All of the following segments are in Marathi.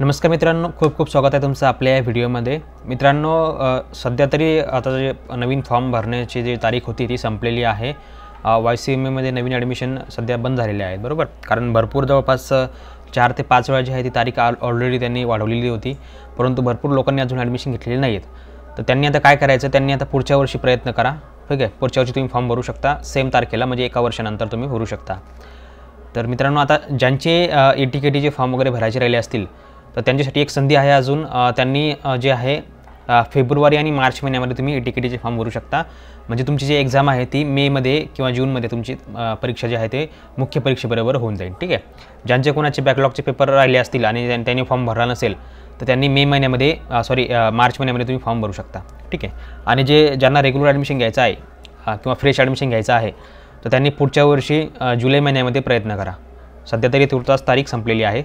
नमस्कार मित्रांनो खूप खूप स्वागत आहे तुमचं आपल्या या व्हिडिओमध्ये मित्रांनो सध्या तरी आता जे नवीन फॉर्म भरण्याची जी तारीख होती ती संपलेली आहे वाय सी एम एमध्ये नवीन ॲडमिशन सध्या बंद झालेले आहेत बरोबर कारण भरपूर जवळपास चार ते पाच वेळा जी आहे ती तारीख ऑलरेडी त्यांनी वाढवलेली होती परंतु भरपूर लोकांनी अजून ॲडमिशन घेतलेली नाही आहेत तर त्यांनी आता काय करायचं त्यांनी आता पुढच्या वर्षी प्रयत्न करा ठीक आहे पुढच्या वर्षी तुम्ही फॉर्म भरू शकता सेम तारखेला म्हणजे एका वर्षानंतर तुम्ही भरू शकता तर मित्रांनो आता ज्यांचे ए टी के टीचे फॉर्म वगैरे भरायचे राहिले असतील तर त्यांच्यासाठी एक संधी आहे अजून त्यांनी जे आहे फेब्रुवारी आणि मार्च महिन्यामध्ये तुम्ही ई टी फॉर्म भरू शकता म्हणजे तुमची जी एक्झाम आहे ती मेमध्ये किंवा जूनमध्ये तुमची परीक्षा जी आहे ते मुख्य परीक्षेबरोबर होऊन जाईल ठीक आहे ज्यांचे कोणाचे बॅकलॉगचे पेपर राहिले असतील आणि त्यांनी फॉर्म भरला नसेल तर त्यांनी मे महिन्यामध्ये सॉरी मार्च महिन्यामध्ये तुम्ही फॉर्म भरू शकता ठीक आहे आणि जे ज्यांना रेग्युलर ॲडमिशन घ्यायचं आहे किंवा फ्रेश ॲडमिशन घ्यायचं आहे तर त्यांनी पुढच्या वर्षी जुलै महिन्यामध्ये प्रयत्न करा सध्या तरी तुर्तास तारीख संपलेली आहे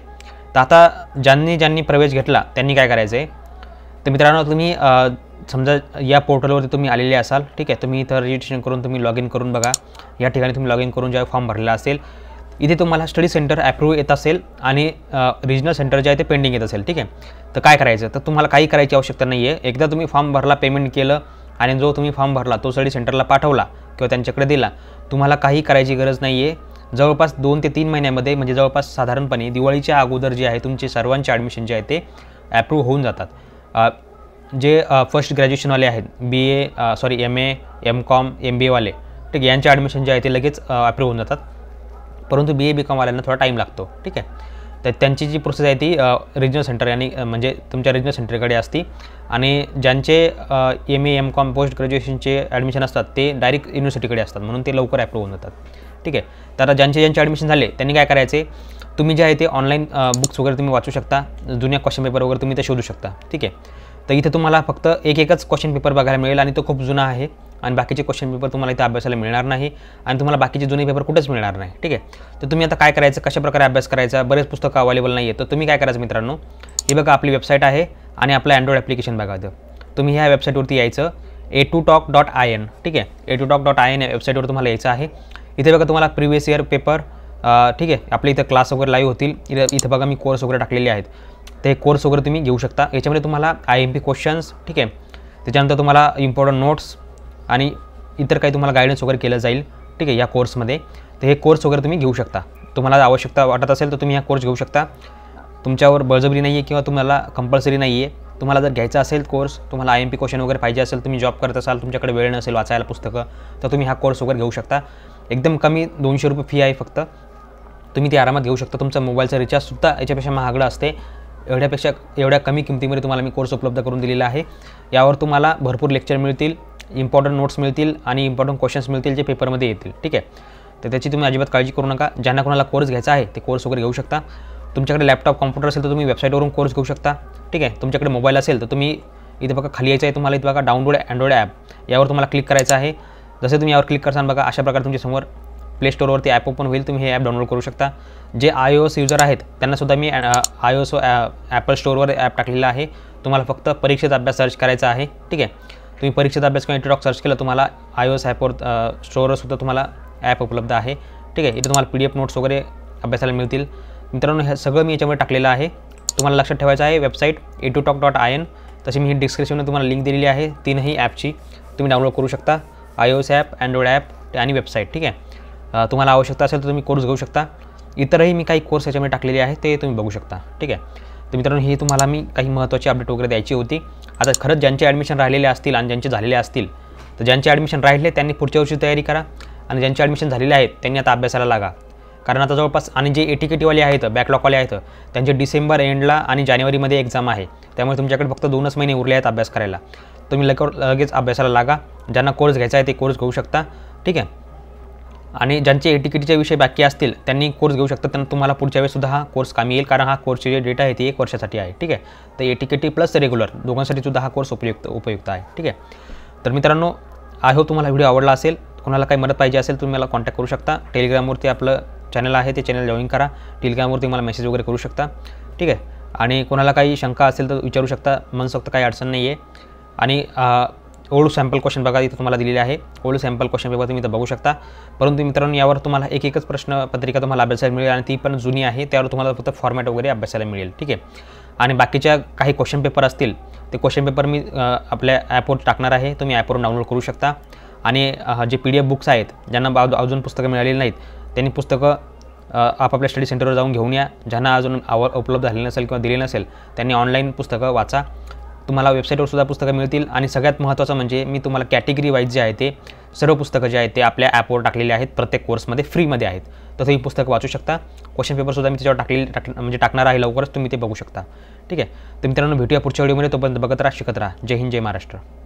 तर आता ज्यांनी ज्यांनी प्रवेश घेतला त्यांनी काय करायचं आहे तर मित्रांनो तुम्ही समजा या पोर्टलवरती तुम्ही आलेले असाल ठीक आहे तुम्ही इथं रजिस्ट्रेशन करून तुम्ही लॉग इन करून बघा या ठिकाणी तुम्ही लॉग इन करून ज्या फॉर्म भरलेला असेल इथे तुम्हाला स्टडी सेंटर ॲप्रूव्ह येत असेल आणि रिजनल सेंटर जे आहे ते पेंडिंग येत असेल ठीक आहे तर काय करायचं तर तुम्हाला काही करायची आवश्यकता नाही आहे एकदा तुम्ही फॉर्म भरला पेमेंट केलं आणि जो तुम्ही फॉर्म भरला तो स्टडी सेंटरला पाठवला किंवा त्यांच्याकडे दिला तुम्हाला काही करायची गरज नाही आहे जवळपास दोन ते तीन महिन्यामध्ये म्हणजे जवळपास साधारणपणे दिवाळीच्या अगोदर जे आहे तुमचे सर्वांचे ॲडमिशन जे आहे ते ॲप्रूव्ह होऊन जातात जे फर्स्ट ग्रॅज्युएशनवाले आहेत B A sorry M A M com M B एवाले ठीक आहे यांचे ॲडमिशन जे आहे ते लगेच अप्रूव्ह होऊन जातात परंतु बी ए बी कॉमवाल्यांना थोडा टाईम लागतो ठीक आहे तर त्यांची जी प्रोसेस आहे ती रिजनल सेंटर यांनी म्हणजे तुमच्या रिजनल सेंटरकडे असती आणि ज्यांचे M A M com post ग्रॅज्युएशनचे ॲडमिशन असतात ते डायरेक्ट युनिव्हर्सिटीकडे असतात म्हणून ते लवकर ॲप्रूव्ह होऊन जातात ठीक आहे तर ज्यांचे ज्यांचे ॲडमिशन झाले त्यांनी काय करायचे तुम्ही जे आहे ते ऑनलाईन बुक्स वगैरे तुम्ही वाचू शकता जुन्या क्वेश्चन पेपर वगैरे तुम्ही ते शोधू शकता ठीक आहे तर इथे तुम्हाला फक्त एक एकच क्वेश्चन पेपर बघायला मिळेल आणि तो खूप जुना आहे आणि बाकीचे क्वेश्चन पेपर तुम्हाला इथे अभ्यासाला मिळणार नाही आणि तुम्हाला बाकीचे जुने पेपर कुठेच मिळणार नाही ठीक आहे तर तुम्ही आता काय करायचं कशाप्रकारे अभ्यास करायचा बरेच पुस्तकं अवेलेबल नाही आहे तर तुम्ही काय करायचं मित्रांनो हे बघा आपली वेबसाईट आहे आणि आपलं अँड्रॉइड ॲप्लिकेशन बघा तुम्ही ह्या वेबसाईटवरती यायचं A two talk dot I N ठीक आहे A two talk dot I N या वेबसाईटवर तुम्हाला यायचं आहे इथे बघा तुम्हाला प्रीवियस इयर पेपर ठीक आहे आपले इथं क्लास वगैरे लाईव्ह होतील इथं इथं बघा मी कोर्स वगैरे टाकलेले आहेत ते कोर्स वगैरे तुम्ही घेऊ शकता याच्यामध्ये तुम्हाला आय एम पी क्वेश्चन्स ठीक आहे त्याच्यानंतर तुम्हाला इम्पॉर्टंट नोट्स आणि इतर काही तुम्हाला गायडन्स वगैरे केलं जाईल ठीक आहे या कोर्समध्ये तर हे कोर्स वगैरे तुम्ही घेऊ शकता तुम्हाला आवश्यकता वाटत असेल तर तुम्ही हा कोर्स घेऊ शकता तुमच्यावर बळजबरी नाही आहे किंवा तुम्हाला कंपल्सरी नाही आहे तुम्हाला जर घ्यायचा असेल कोर्स तुम्हाला आय एम पी क्वेश्चन वगैरे पाहिजे असेल तुम्ही जॉब करत असाल तुमच्याकडे वेळ नसेल वाचायला पुस्तकं तर तुम्ही हा कोर्स वगैरे घेऊ शकता एकदम कमी दोनशे रुपये फी आहे फक्त तुम्ही ती आरामात घेऊ शकता तुमचा मोबाईलचा रिचार्जसुद्धा याच्यापेक्षा महागडा असते एवढ्यापेक्षा एवढ्या कमी किमतीमध्ये तुम्हाला मी कोर्स उपलब्ध करून दिलेला आहे यावर तुम्हाला भरपूर लेक्चर मिळतील इम्पॉर्टंट नोट्स मिळतील आणि इम्पॉर्टंट क्वेश्चन्स मिळतील जे पेपरमध्ये येतील ठीक आहे तर त्याची तुम्ही अजिबात काळजी करू नका ज्यांना कोणाला कोर्स घ्यायचा आहे ते कोर्स वगैरे घेऊ शकता तुमच्याकडे लॅपटॉप कॉम्प्युटर असेल तर तुम्ही वेबसाईटवरून कोर्स घेऊ शकता ठीक आहे तुमच्याकडे मोबाईल असेल तर तुम्ही इथे बघा खाली यायचं आहे तुम्हाला इथे बघा डाउनलोड अँड्रॉइड ॲप यावर तुम्हाला क्लिक करायचं आहे जसे तुम्ही यावर क्लिक करसान बघा अशा प्रकारे तुमच्यासमोर प्ले स्टोरवरती ॲप ओपन होईल तुम्ही हे ॲप डाउनलोड करू शकता जे आय ओ एस युजर आहेत त्यांनासुद्धा मी आय ओ एस ॲपल स्टोरवर ॲप टाकलेला आहे तुम्हाला फक्त परीक्षेचा अभ्यास सर्च करायचा आहे ठीक आहे तुम्ही परीक्षेचा अभ्यास किंवा इंट्रॉक सर्च केलं तुम्हाला आय ओ एस ॲपवर स्टोअरवरसुद्धा तुम्हाला ॲप उपलब्ध आहे ठीक आहे इथे तुम्हाला पी डी एफ नोट्स वगैरे अभ्यासाला मिळतील मित्रांनो हे सगळं मी याच्यामध्ये टाकलेलं आहे तुम्हाला लक्षात ठेवायचं आहे website A two talk dot I N तशी मी ही डिस्क्रिप्शनमध्ये तुम्हाला लिंक दिलेली आहे तीनही ॲपची तुम्ही डाउनलोड करू शकता I O S app android app आणि वेबसाईट ठीक आहे तुम्हाला आवश्यकता असेल तर तुम्ही कोर्स घेऊ शकता इतरही मी काही कोर्स याच्यामध्ये टाकलेले आहे ते तुम्ही बघू शकता ठीक आहे तर मित्रांनो हे तुम्हाला मी काही महत्त्वाची अपडेट वगैरे द्यायची होती आता खरंच ज्यांचे ॲडमिशन राहिलेले असतील आणि ज्यांचे झालेले असतील तर ज्यांचे ॲडमिशन राहिले त्यांनी पुढच्या वर्षी तयारी करा आणि ज्यांचे ॲडमिशन झालेले आहेत त्यांनी आता अभ्यासाला लागा कारण आता जवळपास आणि जे केटीवाले आहेत बॅकलॉकवाले आहेत त्यांचे डिसेंबर एंडला आणि जानेवारीमध्ये एक्झाम आहे त्यामुळे तुमच्याकडे फक्त दोनच महिने उरले आहेत अभ्यास करायला तुम्ही लवकर लगेच अभ्यासाला लागा ज्यांना कोर्स घ्यायचा आहे ते कोर्स घेऊ शकता ठीक आहे आणि ज्यांचे एटिकेटीचे विषय बाकी असतील त्यांनी कोर्स घेऊ शकतात त्यांना तुम्हाला पुढच्या वेळेसुद्धा हा कोर्स कामी येईल कारण हा कोर्सची जे डेटा आहे ती एक वर्षासाठी आहे ठीक आहे तर एटिकेटी प्लस रेग्युलर दोघांसाठी सुद्धा हा कोर्स उपयुक्त उपयुक्त आहे ठीक आहे तर मित्रांनो आय तुम्हाला व्हिडिओ आवडला असेल कोणाला काही मदत पाहिजे असेल तुम्ही मला कॉन्टॅक्ट करू शकता टेलिग्रामवरती आपलं चॅनल आहे ते चॅनल जॉईन करा टेलिग्रामवरती मला मेसेज वगैरे करू शकता ठीक आहे आणि कोणाला काही शंका असेल तर विचारू शकता मनसोक्त काही अडचण नाही आहे आणि ओल्ड सॅम्पल क्वेश्चन बघा इथं तुम्हाला दिलेले आहे ओल्ड सॅम्पल क्वेश्चन पेपर तुम्ही इथं बघू शकता परंतु मित्रांनो यावर तुम्हाला एक एकच प्रश्न पत्रिका तुम्हाला अभ्यासायला मिळेल आणि ती पण जुनी आहे त्यावर तुम्हाला फक्त फॉर्मॅट वगैरे अभ्यासायला मिळेल ठीक आहे आणि बाकीच्या काही क्वेश्चन पेपर असतील ते क्वेश्चन पेपर मी आपल्या ॲपवर टाकणार आहे तुम्ही ॲपवर डाउनलोड करू शकता आणि J P D F books आहेत ज्यांना अजून पुस्तकं मिळालेली नाहीत त्यांनी पुस्तकं आपापल्या स्टडी सेंटरवर जाऊन घेऊन या ज्यांना अजून आवर उपलब्ध झाले नसेल किंवा दिले नसेल त्यांनी ऑनलाईन पुस्तकं वाचा तुम्हाला वेबसाईटवर सुद्धा पुस्तकं मिळतील आणि सगळ्यात महत्त्वाचं म्हणजे मी तुम्हाला कॅटेगरी वाईज जे आहे ते सर्व पुस्तकं जे आहेत ते आपल्या ॲपवर टाकलेले आहेत प्रत्येक कोर्समध्ये फ्रीमध्ये आहेत तर तुम्ही पुस्तकं वाचू शकता क्वेश्चन पेपरसुद्धा मी त्याच्यावर टाकले टाक म्हणजे टाकणार आहे लवकरच तुम्ही ते बघू शकता ठीक आहे तर मित्रांनो भेटूया पुढच्या व्हिडिओमध्ये तोपर्यंत बघत राहा शिकत राहा जय हिंद जय महाराष्ट्र